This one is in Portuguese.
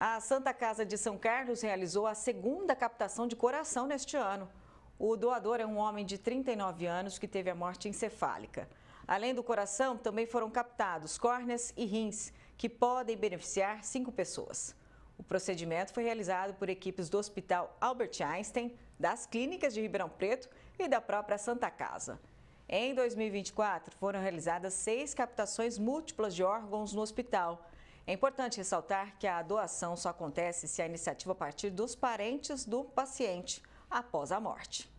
A Santa Casa de São Carlos realizou a segunda captação de coração neste ano. O doador é um homem de 39 anos que teve a morte encefálica. Além do coração, também foram captados córneas e rins, que podem beneficiar cinco pessoas. O procedimento foi realizado por equipes do Hospital Albert Einstein, das clínicas de Ribeirão Preto e da própria Santa Casa. Em 2024, foram realizadas seis captações múltiplas de órgãos no hospital é importante ressaltar que a doação só acontece se a iniciativa partir dos parentes do paciente após a morte.